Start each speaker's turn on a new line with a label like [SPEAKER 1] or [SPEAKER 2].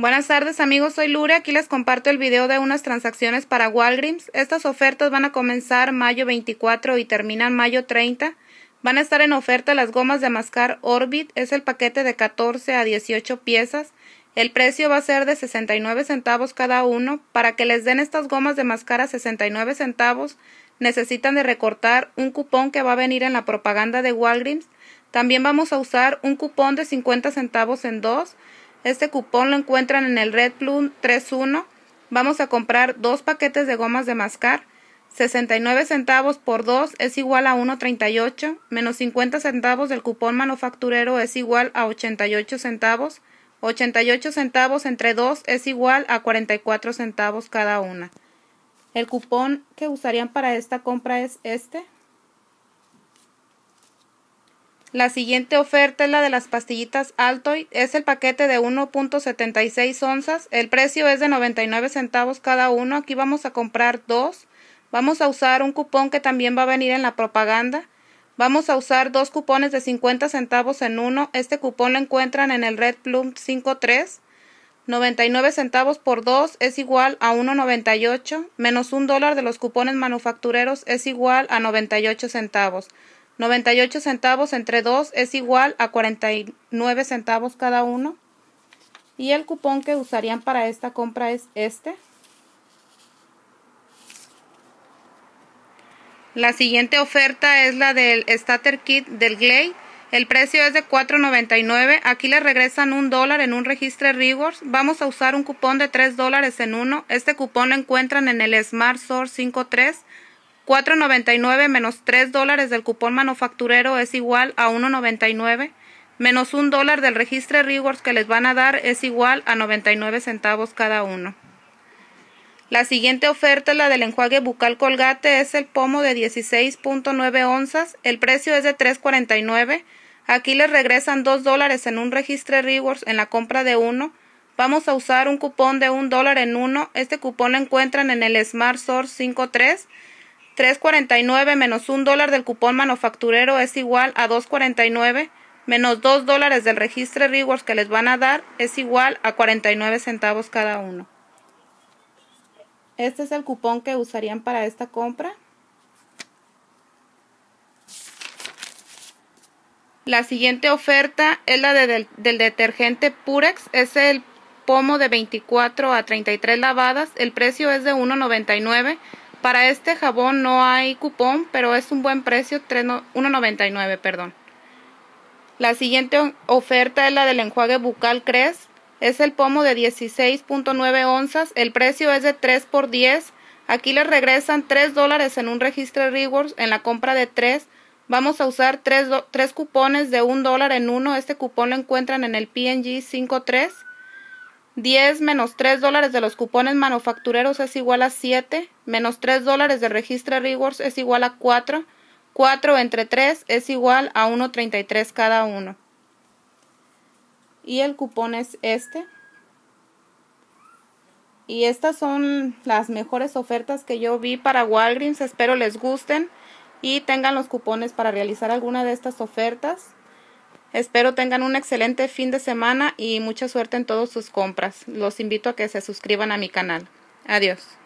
[SPEAKER 1] Buenas tardes amigos, soy Lure, aquí les comparto el video de unas transacciones para Walgreens. Estas ofertas van a comenzar mayo 24 y terminan mayo 30. Van a estar en oferta las gomas de mascar Orbit, es el paquete de 14 a 18 piezas. El precio va a ser de 69 centavos cada uno. Para que les den estas gomas de mascar a 69 centavos, necesitan de recortar un cupón que va a venir en la propaganda de Walgreens. También vamos a usar un cupón de 50 centavos en dos. Este cupón lo encuentran en el Red Plum 31. Vamos a comprar dos paquetes de gomas de mascar. 69 centavos por 2 es igual a 1.38, menos 50 centavos del cupón manufacturero es igual a 88 centavos, 88 centavos entre 2 es igual a 44 centavos cada una. El cupón que usarían para esta compra es este. La siguiente oferta es la de las pastillitas Altoid. Es el paquete de 1.76 onzas. El precio es de 99 centavos cada uno. Aquí vamos a comprar dos. Vamos a usar un cupón que también va a venir en la propaganda. Vamos a usar dos cupones de 50 centavos en uno. Este cupón lo encuentran en el Red Plum 53. 99 centavos por 2 es igual a 1.98 menos un dólar de los cupones manufactureros es igual a 98 centavos. 98 centavos entre 2 es igual a 49 centavos cada uno. Y el cupón que usarían para esta compra es este. La siguiente oferta es la del Starter Kit del Glay. El precio es de $4.99. Aquí le regresan un dólar en un registro Rewards. Vamos a usar un cupón de $3 en uno. Este cupón lo encuentran en el Smart Source 53 4.99 menos 3 dólares del cupón manufacturero es igual a 1.99 menos 1 dólar del registro rewards que les van a dar es igual a 99 centavos cada uno. La siguiente oferta la del enjuague bucal Colgate, es el pomo de 16.9 onzas, el precio es de 3.49. Aquí les regresan 2 dólares en un registro rewards en la compra de uno. Vamos a usar un cupón de 1 dólar en uno. Este cupón lo encuentran en el Smart Source 53 3.49 menos 1 dólar del cupón manufacturero es igual a 2.49 menos 2 dólares del registro rewards que les van a dar es igual a 49 centavos cada uno. Este es el cupón que usarían para esta compra. La siguiente oferta es la del, del, detergente Purex. Es el pomo de 24 a 33 lavadas. El precio es de 1.99 para este jabón no hay cupón, pero es un buen precio, 1.99, perdón. La siguiente oferta es la del enjuague bucal Cres, Es el pomo de 16.9 onzas. El precio es de 3 por 10. Aquí les regresan 3 dólares en un registro de Rewards en la compra de 3. Vamos a usar 3, 3 cupones de 1 dólar en uno. Este cupón lo encuentran en el PNG 53. 10 menos 3 dólares de los cupones manufactureros es igual a 7, menos 3 dólares de registro rewards es igual a 4, 4 entre 3 es igual a 1.33 cada uno. Y el cupón es este. Y estas son las mejores ofertas que yo vi para Walgreens. Espero les gusten y tengan los cupones para realizar alguna de estas ofertas. Espero tengan un excelente fin de semana y mucha suerte en todas sus compras. Los invito a que se suscriban a mi canal. Adiós.